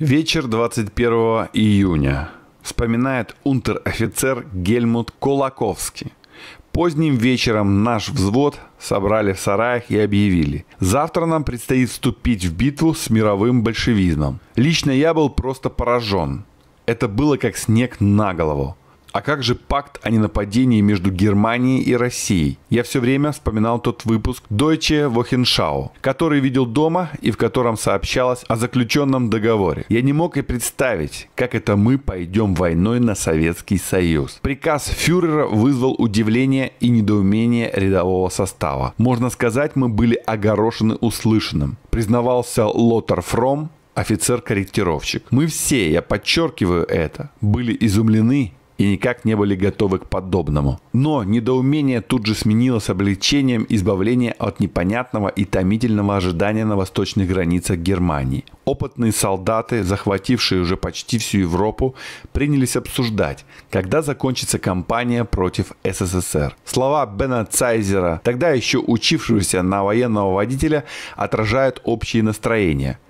Вечер 21 июня. Вспоминает унтер-офицер Гельмут Кулаковский. Поздним вечером наш взвод собрали в сараях и объявили. Завтра нам предстоит вступить в битву с мировым большевизмом. Лично я был просто поражен. Это было как снег на голову. А как же пакт о ненападении между Германией и Россией? Я все время вспоминал тот выпуск Deutsche Wochenschau, который видел дома и в котором сообщалось о заключенном договоре. Я не мог и представить, как это мы пойдем войной на Советский Союз. Приказ фюрера вызвал удивление и недоумение рядового состава. Можно сказать, мы были огорошены услышанным. Признавался Лотар Фром, офицер-корректировщик. Мы все, я подчеркиваю это, были изумлены и никак не были готовы к подобному. Но недоумение тут же сменилось облегчением избавления от непонятного и томительного ожидания на восточных границах Германии. Опытные солдаты, захватившие уже почти всю Европу, принялись обсуждать, когда закончится кампания против СССР. Слова Бена Цайзера, тогда еще учившегося на военного водителя, отражают общие настроения –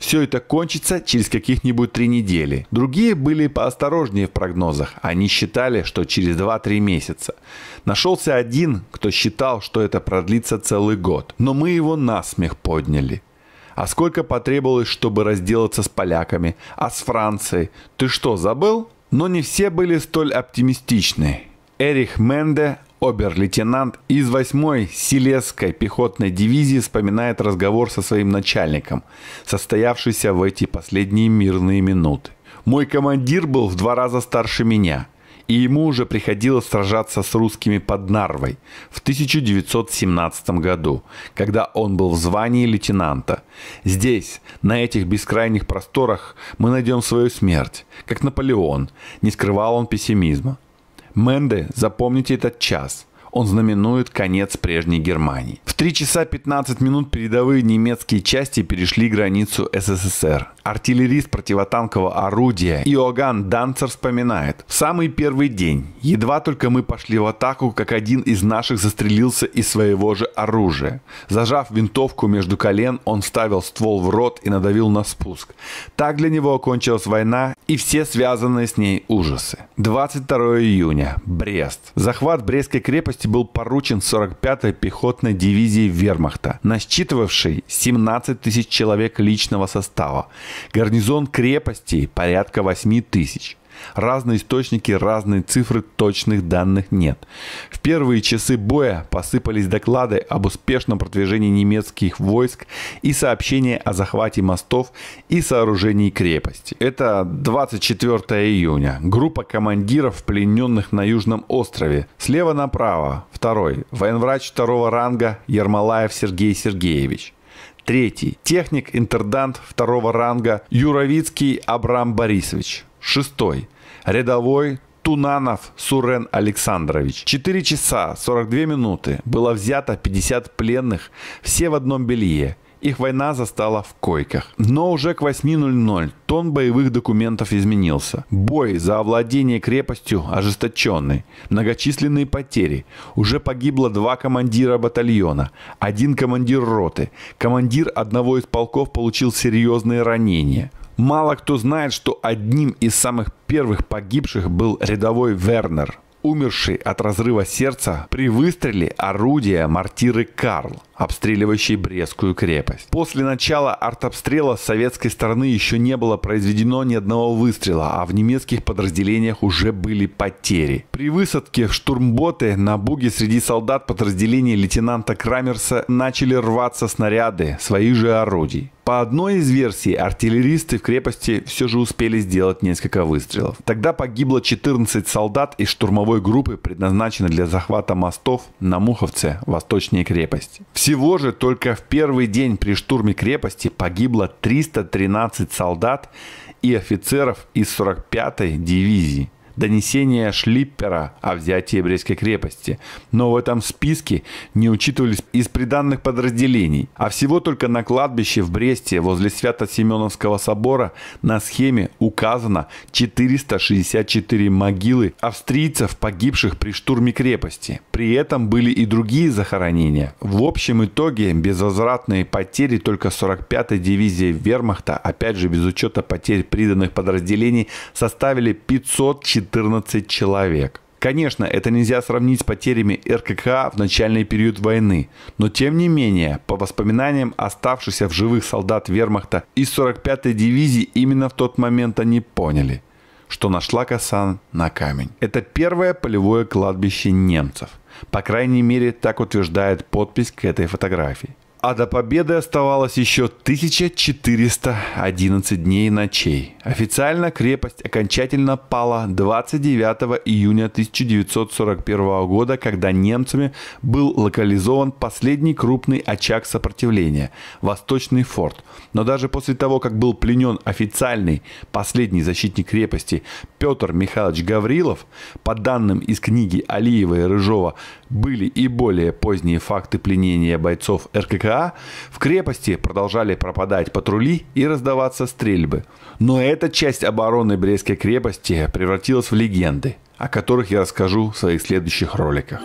все это кончится через каких-нибудь три недели. Другие были поосторожнее в прогнозах. Они считали, что через 2-3 месяца. Нашелся один, кто считал, что это продлится целый год. Но мы его насмех подняли. А сколько потребовалось, чтобы разделаться с поляками? А с Францией? Ты что, забыл? Но не все были столь оптимистичны. Эрих Менде обер-лейтенант из 8-й Силесской пехотной дивизии вспоминает разговор со своим начальником, состоявшийся в эти последние мирные минуты. «Мой командир был в два раза старше меня, и ему уже приходилось сражаться с русскими под Нарвой в 1917 году, когда он был в звании лейтенанта. Здесь, на этих бескрайних просторах, мы найдем свою смерть, как Наполеон. Не скрывал он пессимизма. Менды, запомните этот час он знаменует конец прежней Германии. В 3 часа 15 минут передовые немецкие части перешли границу СССР. Артиллерист противотанкового орудия Иоганн Данцер вспоминает. «В самый первый день, едва только мы пошли в атаку, как один из наших застрелился из своего же оружия. Зажав винтовку между колен, он ставил ствол в рот и надавил на спуск. Так для него окончилась война и все связанные с ней ужасы. 22 июня. Брест. Захват Брестской крепости области был поручен 45-й пехотной дивизии вермахта, насчитывавшей 17 тысяч человек личного состава, гарнизон крепости порядка 8 тысяч. Разные источники, разные цифры, точных данных нет. В первые часы боя посыпались доклады об успешном продвижении немецких войск и сообщения о захвате мостов и сооружении крепости. Это 24 июня. Группа командиров, плененных на Южном острове. Слева направо. Второй. Военврач второго ранга Ермолаев Сергей Сергеевич. Третий. Техник-интердант второго ранга Юровицкий Абрам Борисович. Шестой. Рядовой Тунанов Сурен Александрович. 4 часа 42 минуты было взято 50 пленных, все в одном белье. Их война застала в койках. Но уже к 8.00 тон боевых документов изменился. Бой за овладение крепостью ожесточенный. Многочисленные потери. Уже погибло два командира батальона, один командир роты. Командир одного из полков получил серьезные ранения. Мало кто знает, что одним из самых первых погибших был рядовой Вернер, умерший от разрыва сердца при выстреле орудия мортиры «Карл», обстреливающей Брестскую крепость. После начала артобстрела с советской стороны еще не было произведено ни одного выстрела, а в немецких подразделениях уже были потери. При высадке штурмботы на буге среди солдат подразделения лейтенанта Крамерса начали рваться снаряды своих же орудий. По одной из версий, артиллеристы в крепости все же успели сделать несколько выстрелов. Тогда погибло 14 солдат из штурмовой группы, предназначенной для захвата мостов на Муховце, восточнее крепости. Всего же только в первый день при штурме крепости погибло 313 солдат и офицеров из 45-й дивизии донесения Шлиппера о взятии Брестской крепости, но в этом списке не учитывались из приданных подразделений, а всего только на кладбище в Бресте возле Свято-Семеновского собора на схеме указано 464 могилы австрийцев, погибших при штурме крепости. При этом были и другие захоронения. В общем итоге безвозвратные потери только 45-й дивизии вермахта, опять же без учета потерь приданных подразделений, составили 504 14 человек. Конечно, это нельзя сравнить с потерями РККА в начальный период войны, но тем не менее, по воспоминаниям оставшихся в живых солдат вермахта из 45-й дивизии именно в тот момент они поняли, что нашла Касан на камень. Это первое полевое кладбище немцев. По крайней мере, так утверждает подпись к этой фотографии. А до победы оставалось еще 1411 дней и ночей. Официально крепость окончательно пала 29 июня 1941 года, когда немцами был локализован последний крупный очаг сопротивления – Восточный форт. Но даже после того, как был пленен официальный последний защитник крепости Петр Михайлович Гаврилов, по данным из книги Алиева и Рыжова, были и более поздние факты пленения бойцов РКК ВК, в крепости продолжали пропадать патрули и раздаваться стрельбы. Но эта часть обороны Брестской крепости превратилась в легенды, о которых я расскажу в своих следующих роликах.